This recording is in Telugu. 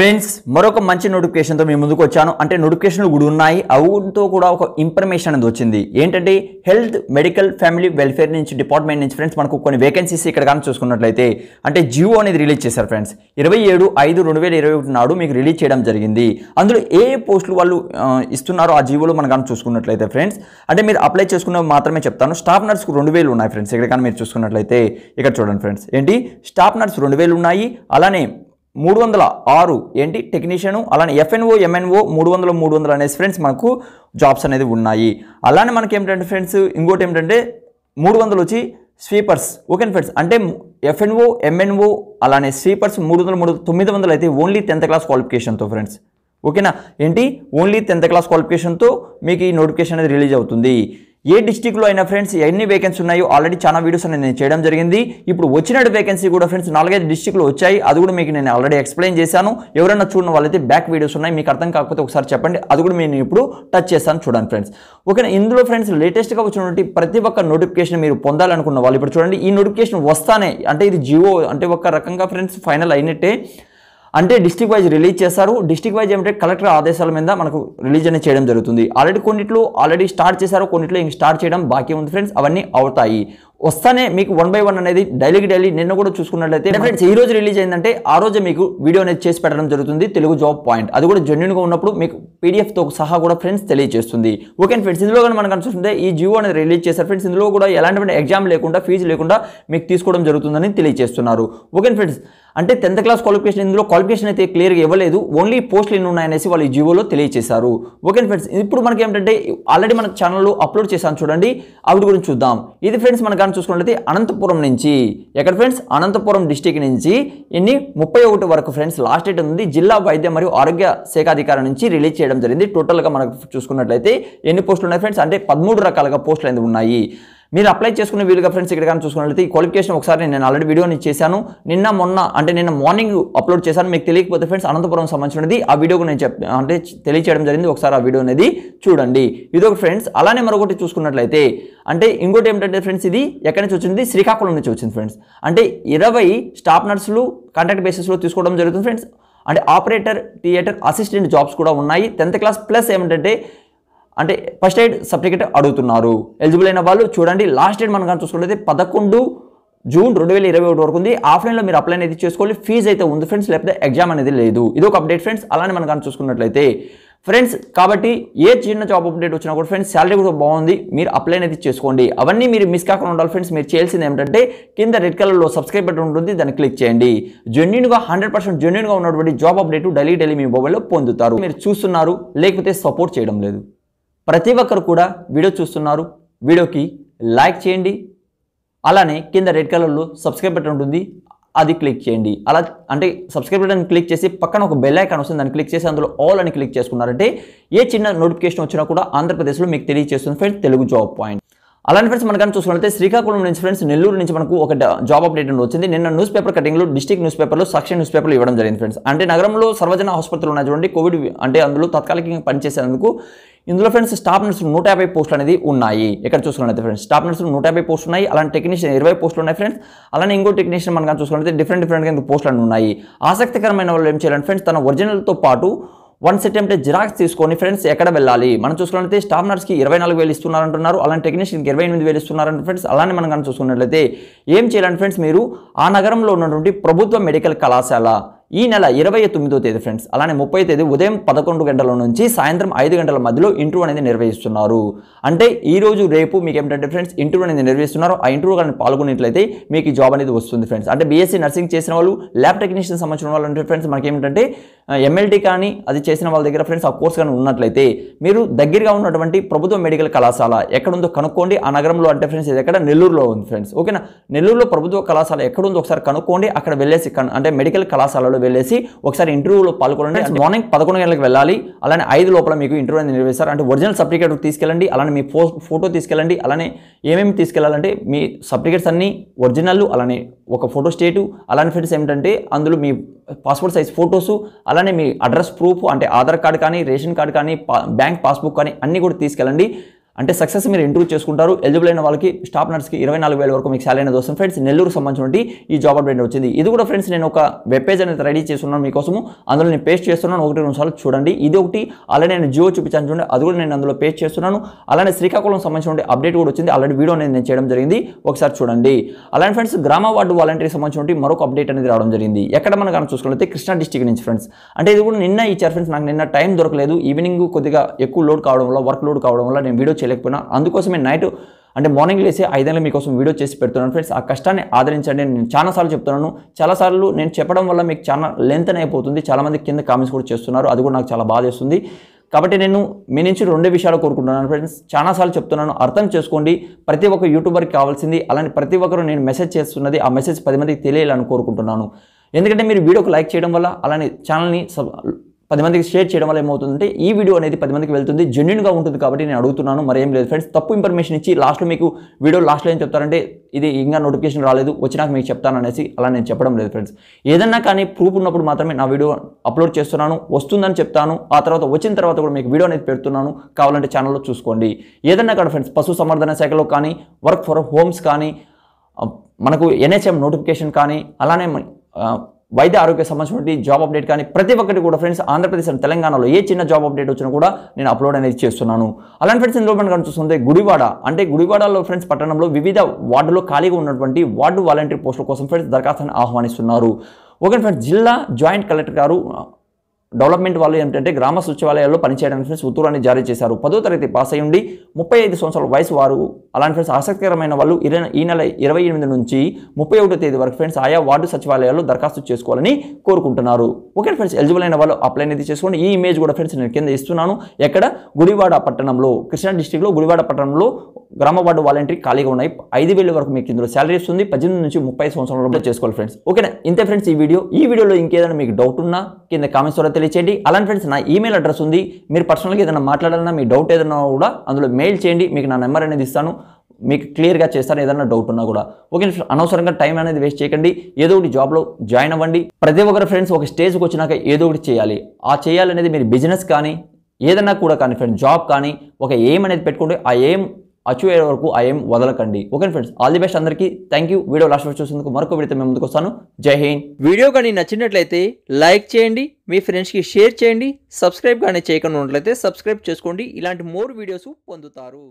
ఫ్రెండ్స్ మరొక మంచి నోటిఫికేషన్తో మేము ముందుకు వచ్చాను అంటే నోటిఫికేషన్లు కూడా ఉన్నాయి అవుతో కూడా ఒక ఇన్ఫర్మేషన్ అనేది వచ్చింది ఏంటంటే హెల్త్ మెడికల్ ఫ్యామిలీ వెల్ఫేర్ నుంచి డిపార్ట్మెంట్ నుంచి ఫ్రెండ్స్ మనకు కొన్ని వేకెన్సీస్ ఇక్కడ కానీ చూసుకున్నట్లయితే అంటే జియో అనేది రిలీజ్ చేశారు ఫ్రెండ్స్ ఇరవై ఏడు ఐదు రెండు వేల ఇరవై ఒకటి నాడు మీకు రిలీజ్ చేయడం జరిగింది అందులో ఏ పోస్టులు వాళ్ళు ఇస్తున్నారో ఆ జియోలో మనం కానీ చూసుకున్నట్లయితే ఫ్రెండ్స్ అంటే మీరు అప్లై చేసుకున్న మాత్రమే చెప్తాను స్టాఫ్ నర్స్కు రెండు వేలు ఉన్నాయి ఫ్రెండ్స్ ఇక్కడ కానీ మీరు చూసుకున్నట్లయితే ఇక్కడ చూడండి ఫ్రెండ్స్ ఏంటి స్టాఫ్ నర్స్ రెండు వేలు ఉన్నాయి అలానే మూడు వందల ఆరు ఏంటి టెక్నీషియను అలానే ఎఫ్ఎన్ఓ ఎంఎన్ఓ మూడు వందల మూడు వందలు అనేసి ఫ్రెండ్స్ మనకు జాబ్స్ అనేది ఉన్నాయి అలానే మనకి ఏమిటంటే ఫ్రెండ్స్ ఇంకోటి ఏమిటంటే మూడు వందలు వచ్చి స్వీపర్స్ ఓకే ఫ్రెండ్స్ అంటే ఎఫ్ఎన్ఓ ఎంఎన్ఓ అలానే స్వీపర్స్ మూడు వందల మూడు తొమ్మిది వందలు అయితే ఓన్లీ టెన్త్ క్లాస్ క్వాలిఫికేషన్తో ఫ్రెండ్స్ ఓకేనా ఏంటి ఓన్లీ టెన్త్ క్లాస్ క్వాలిఫికేషన్తో మీకు ఈ నోటిఫికేషన్ అనేది రిలీజ్ అవుతుంది ఏ డిస్టిక్లో అయినా ఫ్రెండ్స్ ఎన్ని వేకెన్సీ ఉన్నాయో ఆల్రెడీ చాలా వీడియోస్ అనేది నేను చేయడం జరిగింది ఇప్పుడు వచ్చిన వేకెన్సీ కూడా ఫ్రెండ్స్ నాలుగైదు డిస్టిక్లో వచ్చాయి అది కూడా మీకు నేను ఆల్రెడీ ఎక్స్ప్లెయిన్ చేశాను ఎవరైనా చూడని వాళ్ళైతే బ్యాక్ వీడియోస్ ఉన్నాయి మీకు అర్థం కాకపోతే ఒకసారి చెప్పండి అది కూడా నేను ఇప్పుడు టచ్ చేస్తాను చూడండి ఫ్రెండ్స్ ఓకే ఇందులో ఫ్రెండ్స్ లేటెస్ట్గా వచ్చినటువంటి ప్రతి ఒక్క నోటిఫికేషన్ మీరు పొందాలనుకున్న వాళ్ళు ఇప్పుడు చూడండి ఈ నోటిఫికేషన్ వస్తానే అంటే ఇది జియో అంటే ఒక రకంగా ఫ్రెండ్స్ ఫైనల్ అయినట్టే అంటే డిస్టిక్ వైజ్ రిలీజ్ చేస్తారు డిస్టిక్ వైజ్ ఏమంటే కలెక్టర్ ఆదేశాల మీద మనకు రిలీజ్ అనేది చేయడం జరుగుతుంది ఆల్రెడీ కొన్నిట్లో ఆల్రెడీ స్టార్ట్ చేశారు కొన్నిట్లో ఇంక స్టార్ట్ చేయడం బాకీ ఉంది ఫ్రెండ్స్ అవన్నీ అవుతాయి వస్తానే మీకు వన్ బై వన్ అనేది డైలీకి డైలీ నిన్న కూడా చూసుకున్నట్లయితే ఫ్రెండ్స్ ఈ రోజు రిలీజ్ అయిందంటే ఆ రోజు మీకు వీడియో అనేది చేసి పెట్టడం జరుగుతుంది తెలుగు జాబ్ పాయింట్ అది కూడా జెన్యున్గా ఉన్నప్పుడు మీకు పీడిఎఫ్తో సహా కూడా ఫ్రెండ్స్ తెలియజేస్తుంది ఓకే ఫ్రెండ్స్ ఇందులో కానీ మనం కనుకుంటే ఈ జియో అనేది రిలీజ్ చేశారు ఫ్రెండ్స్ ఇందులో కూడా ఎలాంటి ఎగ్జామ్ లేకుండా ఫీజు లేకుండా మీకు తీసుకోవడం జరుగుతుందని తెలియజేస్తున్నారు ఓకే ఫ్రెండ్స్ అంటే టెన్త్ క్లాస్ క్వాలిఫికేషన్ ఇందులో క్వాలిఫికేషన్ అయితే క్లియర్గా ఇవ్వలేదు ఓన్లీ పోస్టులు ఎన్ని ఉన్నాయనేసి వాళ్ళు జీవోలో తెలియజేశారు ఓకే ఫ్రెండ్స్ ఇప్పుడు మనకి ఏంటంటే ఆల్రెడీ మన ఛానల్లో అప్లోడ్ చేశాను చూడండి ఆవిడ గురించి చూద్దాం ఇది ఫ్రెండ్స్ మనకు ప్రకారం చూసుకున్నట్లయితే అనంతపురం నుంచి ఎక్కడ ఫ్రెండ్స్ అనంతపురం డిస్టిక్ నుంచి ఎన్ని ముప్పై ఒకటి వరకు ఫ్రెండ్స్ లాస్ట్ డేట్ ఉంది జిల్లా వైద్య మరియు ఆరోగ్య శాఖ అధికారి నుంచి రిలీజ్ చేయడం జరిగింది టోటల్గా మనకు చూసుకున్నట్లయితే ఎన్ని పోస్టులు ఉన్నాయి ఫ్రెండ్స్ అంటే పదమూడు రకాలుగా పోస్టులు అనేది ఉన్నాయి మీరు అప్లై చేసుకునే వీలుగా ఫ్రెండ్స్ ఇక్కడ కానీ చూసుకున్నట్లయితే ఈ క్వాలిఫికేషన్ ఒకసారి నేను ఆల్రెడీ వీడియోని చేశాను నిన్న మొన్న అంటే నిన్న మార్నింగ్ అప్లోడ్ చేశాను మీకు తెలియకపోతే ఫ్రెండ్స్ అనంతపురం సంబంధించినది ఆ వీడియోకు నేను చెప్ అంటే తెలియచేయడం జరిగింది ఒకసారి ఆ వీడియో అనేది చూడండి ఇది ఒక ఫ్రెండ్స్ అలానే మరొకటి చూసుకున్నట్లయితే అంటే ఇంకోటి ఏమిటంటే ఫ్రెండ్స్ ఇది ఎక్కడి నుంచి వచ్చింది శ్రీకాకుళం నుంచి వచ్చింది ఫ్రెండ్స్ అంటే ఇరవై స్టాఫ్ నర్సులు కాంట్రాక్ట్ బేసిస్లో తీసుకోవడం జరుగుతుంది ఫ్రెండ్స్ అంటే ఆపరేటర్ థియేటర్ అసిస్టెంట్ జాబ్స్ కూడా ఉన్నాయి టెన్త్ క్లాస్ ప్లస్ ఏమిటంటే అంటే ఫస్ట్ ఎయిడ్ సర్టిఫికేట్ అడుగుతున్నారు ఎలిజిబుల్ అయిన వాళ్ళు చూడండి లాస్ట్ డేట్ మనం కానీ చూసుకుంటే పదకొండు జూన్ రెండు వేల ఇరవై ఒకటి వరకు ఉంది ఆఫ్లైన్లో మీరు అప్లై అనేది చేసుకోవాలి ఫీజు అయితే ఉంది ఫ్రెండ్స్ లేకపోతే ఎగ్జామ్ అనేది లేదు ఇది ఒక అప్డేట్ ఫ్రెండ్స్ అలానే మనం కానీ చూసుకున్నట్లయితే ఫ్రెండ్స్ కాబట్టి ఏ చిన్న జాబ్ అప్డేట్ వచ్చినా కూడా ఫ్రెండ్స్ శాలరీ కూడా బాగుంది మీరు అప్లై అనేది చేసుకోండి అవన్నీ మీరు మిస్ కాకుండా ఉండాలి ఫ్రెండ్స్ మీరు చేయాల్సింది ఏమిటంటే కింద రెడ్ కలర్లో సబ్స్క్రైబ్ బటన్ ఉంటుంది దాన్ని క్లిక్ చేయండి జెన్యున్గా హండ్రెడ్ పర్సెంట్ జెన్యున్గా ఉన్నటువంటి జాబ్ అప్డేట్ డైలీ డైలీ మీ మొబైల్లో పొందుతారు మీరు చూస్తున్నారు లేకపోతే సపోర్ట్ చేయడం లేదు ప్రతి ఒక్కరు కూడా వీడియో చూస్తున్నారు వీడియోకి లైక్ చేయండి అలానే కింద రెడ్ కలర్లో సబ్స్క్రైబ్ బటన్ ఉంటుంది అది క్లిక్ చేయండి అలా అంటే సబ్స్క్రైబ్ బటన్ క్లిక్ చేసి పక్కన ఒక బెల్ ఐకాన్ వస్తుంది దాన్ని క్లిక్ చేసి అందులో ఆల్ అని క్లిక్ చేసుకున్నారంటే ఏ చిన్న నోటిఫికేషన్ వచ్చినా కూడా ఆంధ్రప్రదేశ్లో మీకు తెలియజేస్తుంది ఫ్రెండ్స్ తెలుగు జాబ్ పాయింట్ అలానే ఫ్రెండ్స్ కానీ చూసుకున్నట్లయితే శ్రీకాకుళం నుంచి ఫ్రెండ్స్ నెల్లూరు నుంచి మనకు ఒక జాబ్ అప్డేట్ వచ్చింది నిన్న న్యూస్ పేపర్ కటింగ్లో డిస్టిక్ న్యూస్ పేపర్లో సాక్షి న్యూస్ పేపర్లు ఇవ్వడం జరిగింది ఫ్రెండ్స్ అంటే నగరంలో సర్వజన ఆసుపత్రులు ఉన్నాయి చూడండి కోవిడ్ అంటే అందులో తాత్కాలికంగా పనిచేసేందుకు ఇందులో ఫ్రెండ్స్ స్టాఫ్ నర్సులు నూట యాభై పోస్టులు అనేది ఉన్నాయి ఎక్కడ చూసుకున్నట్లయితే ఫ్రెండ్స్ స్టాఫ్ నర్సులు నూట యాభై పోస్టులు ఉన్నాయి అలాంటి టెక్నీషియన్ ఇరవై పోస్టులు ఉన్నాయి ఫ్రెండ్స్ అలానే ఇంకో టెక్నీషియన్ మనం చూసుకున్నట్లయితే డిఫరెంట్ డిఫరెంట్ కింద పోస్టులు ఉన్నాయి ఆసక్తికరమైన వాళ్ళు ఏం చేయాలంటే ఫ్రెండ్స్ తన ఒరిజినల్తో పాటు వన్ సెటెంప్ట్ జిరాక్స్ తీసుకొని ఫ్రెండ్స్ ఎక్కడ వెళ్ళాలి మనం చూసుకున్నట్లయితే స్టాఫ్ నర్స్కి ఇరవై నాలుగు వేలు ఇస్తున్నారంటున్నారు అలానే టెక్నీషియన్కి ఇరవై ఎనిమిది వేలు ఇస్తున్నారంటే ఫ్రెండ్స్ అలానే మనం కానీ చూసుకున్నట్లయితే ఏం చేయాలంటే ఫ్రెండ్స్ మీరు ఆ నగరంలో ఉన్నటువంటి ప్రభుత్వ మెడికల్ కళాశాల ఈ నెల ఇరవై తొమ్మిదో తేదీ ఫ్రెండ్స్ అలానే ముప్పై తేదీ ఉదయం పదకొండు గంటల నుంచి సాయంత్రం ఐదు గంటల మధ్యలో ఇంటర్వ్యూ అనేది నిర్వహిస్తున్నారు అంటే ఈ రోజు రేపు మీకు ఏమిటంటే ఫ్రెండ్స్ ఇంటర్వ్యూ అనేది నిర్వహిస్తున్నారు ఆ ఇంటర్వ్యూ కానీ పాల్గొన్నట్లయితే మీకు జాబ్ అనేది వస్తుంది ఫ్రెండ్స్ అంటే బీఎస్సీ నర్సింగ్ చేసిన వాళ్ళు ల్యాబ్ టెక్నీషియన్ సంబంధించిన వాళ్ళు ఫ్రెండ్స్ మనకి ఏమిటంటే ఎమ్మెల్టీ కానీ అది చేసిన వాళ్ళ దగ్గర ఫ్రెండ్స్ ఆ కోర్స్ కానీ ఉన్నట్లయితే మీరు దగ్గరగా ఉన్నటువంటి ప్రభుత్వ మెడికల్ కళాశాల ఎక్కడుందో కనుక్కోండి ఆ నగరంలో అంటే ఫ్రెండ్స్ ఇది ఎక్కడ నెల్లూరులో ఉంది ఫ్రెండ్స్ ఓకేనా నెల్లూరులో ప్రభుత్వ కళాశాల ఎక్కడుందో ఒకసారి కనుక్కోండి అక్కడ వెళ్ళేసి అంటే మెడికల్ కళాశాలలో వెళ్ళేసి ఒకసారి ఇంటర్వ్యూలో పాల్గొనండి మార్నింగ్ పదకొండు గంటలకు వెళ్ళాలి అలానే ఐదు లోపల మీకు ఇంటర్వ్యూ అనేది నిర్వహిస్తారు అంటే ఒరిజినల్ సర్టిఫికేట్ తీసుకెళ్ళండి అలానే మీ ఫో ఫోటో తీసుకెళ్ళండి అలానే ఏమేమి తీసుకెళ్ళాలంటే మీ సర్టిఫికేట్స్ అన్నీ ఒరిజినల్ అలానే ఒక ఫోటో స్టేటు అలానే ఫ్రెండ్స్ ఏమిటంటే అందులో మీ పాస్పోర్ట్ సైజ్ ఫొటోస్ అలానే అలానే మీ అడ్రస్ ప్రూఫ్ అంటే ఆధార్ కార్డ్ కానీ రేషన్ కార్డ్ కానీ బ్యాంక్ పాస్బుక్ కానీ అన్నీ కూడా తీసుకెళ్ళండి అంటే సక్సెస్ మీరు ఇంటర్వ్యూ చేసుకుంటారు ఎలిజిబుల్ అయిన వాళ్ళకి స్టాప్ నర్స్కి ఇరవై నాలుగు వేల వరకు మీకు శాలరీ అనేది వస్తుంది ఫ్రెండ్స్ నెల్లూరు సంబంధించినటువంటి ఈ జాబ్ అప్డేట్ వచ్చింది ఇది కూడా ఫ్రెండ్స్ నేను ఒక వెబ్ పేజ్ అనేది రెడీ చేస్తున్నాను మీకోసము అందులో నేను పేస్ట్ చేస్తున్నాను ఒకటి రెండు సార్లు చూడండి ఇది ఒకటి అలానే నేను జియో చూపించాను చూడండి అది కూడా నేను అందులో పేస్ట్ చేస్తున్నాను అలానే శ్రీకాకుళం సంబంధించిన అప్డేట్ కూడా వచ్చింది ఆల్రెడీ వీడియో అనేది నేను చేయడం జరిగింది ఒకసారి చూడండి అలానే ఫ్రెండ్స్ గ్రామ వార్డు వాలంటీర్కి సంబంధించిన మరొక అప్డేట్ అనేది రావడం జరిగింది ఎక్కడ మనం కానీ చూసుకున్నట్లయితే కృష్ణా డిస్టిక్ నుంచి ఫ్రెండ్స్ అంటే ఇది కూడా నిన్న ఇచ్చారు ఫ్రెండ్స్ నాకు నిన్న టైం దొరకలేదు ఈవినింగ్ కొద్దిగా ఎక్కువ లోడ్ కావడం వల్ల వర్క్ లోడ్ కావడం వల్ల నేను వీడియో చేయలేకపోయినా అందుకోసమే నైట్ అంటే మార్నింగ్ లేసి ఐదేళ్ళు మీకోసం వీడియో చేసి పెడుతున్నాను ఫ్రెండ్స్ ఆ కష్టాన్ని ఆదరించండి నేను చాలాసార్లు చెప్తున్నాను చాలాసార్లు నేను చెప్పడం వల్ల మీకు చాలా లెంత్ అయిపోతుంది చాలామంది కింద కామెంట్స్ కూడా చేస్తున్నారు అది కూడా నాకు చాలా బాధ చేస్తుంది కాబట్టి నేను మీ నుంచి రెండు విషయాలు కోరుకుంటున్నాను ఫ్రెండ్స్ చాలాసార్లు చెప్తున్నాను అర్థం చేసుకోండి ప్రతి ఒక్క యూట్యూబర్కి కావాల్సింది అలానే ప్రతి ఒక్కరు నేను మెసేజ్ చేస్తున్నది ఆ మెసేజ్ పది మందికి తెలియాలని కోరుకుంటున్నాను ఎందుకంటే మీరు వీడియోకి లైక్ చేయడం వల్ల అలానే ఛానల్ని పది మందికి షేర్ చేయడం వల్ల ఏమవుతుందంటే ఈ వీడియో అనేది పది మందికి వెళ్తుంది జెన్యున్గా ఉంటుంది కాబట్టి నేను అడుగుతున్నాను మరి ఏం లేదు ఫ్రెండ్స్ తప్పు ఇన్ఫర్మేషన్ ఇచ్చి లాస్ట్లో మీకు వీడియో లాస్ట్లో ఏం చెప్తారంటే ఇది ఇంకా నోటిఫికేషన్ రాలేదు వచ్చినాక మీకు చెప్తాను అనేసి అలా నేను చెప్పడం లేదు ఫ్రెండ్స్ ఏదన్నా కానీ ప్రూఫ్ ఉన్నప్పుడు మాత్రమే నా వీడియో అప్లోడ్ చేస్తున్నాను వస్తుందని చెప్తాను ఆ తర్వాత వచ్చిన తర్వాత కూడా మీకు వీడియో అనేది పెడుతున్నాను కావాలంటే ఛానల్లో చూసుకోండి ఏదన్నా కానీ ఫ్రెండ్స్ పశు సంవర్ధన శాఖలో కానీ వర్క్ ఫర్ హోమ్స్ కానీ మనకు ఎన్హెచ్ఎం నోటిఫికేషన్ కానీ అలానే వైద్య ఆరోగ్య సంబంధించినటువంటి జాబ్ అప్డేట్ కానీ ప్రతి ఒక్కటి కూడా ఫ్రెండ్స్ ఆంధ్రప్రదేశ్ అండ్ తెలంగాణలో ఏ చిన్న జాబ్ అప్డేట్ వచ్చినా కూడా నేను అప్లోడ్ అనేది చేస్తున్నాను అలాంటి ఫ్రెండ్స్ ఇందులో మనం చూస్తుంది గుడివాడ అంటే గుడివాడలో ఫ్రెండ్స్ పట్టణంలో వివిధ వార్డులో ఖాళీగా ఉన్నటువంటి వార్డు వాలంటీర్ పోస్టుల కోసం ఫ్రెండ్స్ దరఖాస్తును ఆహ్వానిస్తున్నారు ఓకే ఫ్రెండ్స్ జిల్లా జాయింట్ కలెక్టర్ గారు డెవలప్మెంట్ వాళ్ళు ఏంటంటే గ్రామ సచివాలయాల్లో పనిచేయడానికి ఫ్రెండ్స్ ఉత్తర్వాన్ని జారీ చేశారు పదో తరగతి పాస్ అయ్యి ఉండి ముప్పై ఐదు సంవత్సరాల వయసు వారు అలాంటి ఫ్రెండ్స్ ఆసక్తికరమైన వాళ్ళు ఇరవై ఈ నెల ఇరవై ఎనిమిది నుంచి ముప్పై ఒకటో తేదీ వరకు ఫ్రెండ్స్ ఆయా వార్డు సచివాలయాల్లో దరఖాస్తు చేసుకోవాలని కోరుకుంటున్నారు ఓకే ఫ్రెండ్స్ ఎలిజిబుల్ అయిన వాళ్ళు అప్లై అనేది చేసుకోండి ఈ ఇమేజ్ కూడా ఫ్రెండ్స్ నేను కింద ఇస్తున్నాను ఎక్కడ గుడివాడ పట్టణంలో కృష్ణా డిస్టిక్లో గుడివాడ పట్టణంలో గ్రామ వార్డు వాలంటీర్ ఖాళీగా ఉన్నాయి ఐదు వేల వరకు మీకు ఇందులో శాలరీ వస్తుంది పద్దెనిమిది నుంచి ముప్పై సంవత్సరాల చేసుకోవాలి ఫ్రెండ్స్ ఓకేనా ఇంతే ఫ్రెండ్స్ ఈ వీడియో ఈ వీడియోలో ఇంకేదైనా మీకు డౌట్ ఉన్నా కింద కామెంట్స్ ద్వారా తెలియచేయండి అలాంటి ఫ్రెండ్స్ నా ఈమెయిల్ అడ్రస్ ఉంది మీరు పర్సనల్గా ఏదైనా మాట్లాడాలన్నా మీ డౌట్ ఏదైనా కూడా అందులో మెయిల్ చేయండి మీకు నా నెంబర్ అనేది ఇస్తాను మీకు క్లియర్గా చేస్తాను ఏదైనా డౌట్ ఉన్నా కూడా ఓకే అనవసరంగా టైం అనేది వేస్ట్ చేయకండి ఏదో ఒకటి జాబ్లో జాయిన్ అవ్వండి ప్రతి ఒక్కరు ఫ్రెండ్స్ ఒక స్టేజ్కి వచ్చినాక ఏదో ఒకటి చేయాలి ఆ చేయాలనేది మీరు బిజినెస్ కానీ ఏదైనా కూడా కానీ ఫ్రెండ్స్ జాబ్ కానీ ఒక ఎయిమ్ అనేది పెట్టుకుంటే ఆ ఎయిమ్ అచీవ్ అయ్యే వరకు ఐఎం వదలకండి okay friends all the best అందరికీ థ్యాంక్ యూ వీడియో లాస్ట్ వరకు చూసినందుకు మరొక వీడియో మేము ముందుకు వస్తాను జై హింద్ వీడియో కానీ నచ్చినట్లయితే లైక్ చేయండి మీ ఫ్రెండ్స్కి షేర్ చేయండి సబ్స్క్రైబ్ కానీ చేయకుండా ఉన్నట్లయితే సబ్స్క్రైబ్ చేసుకోండి ఇలాంటి మోర్ వీడియోస్ పొందుతారు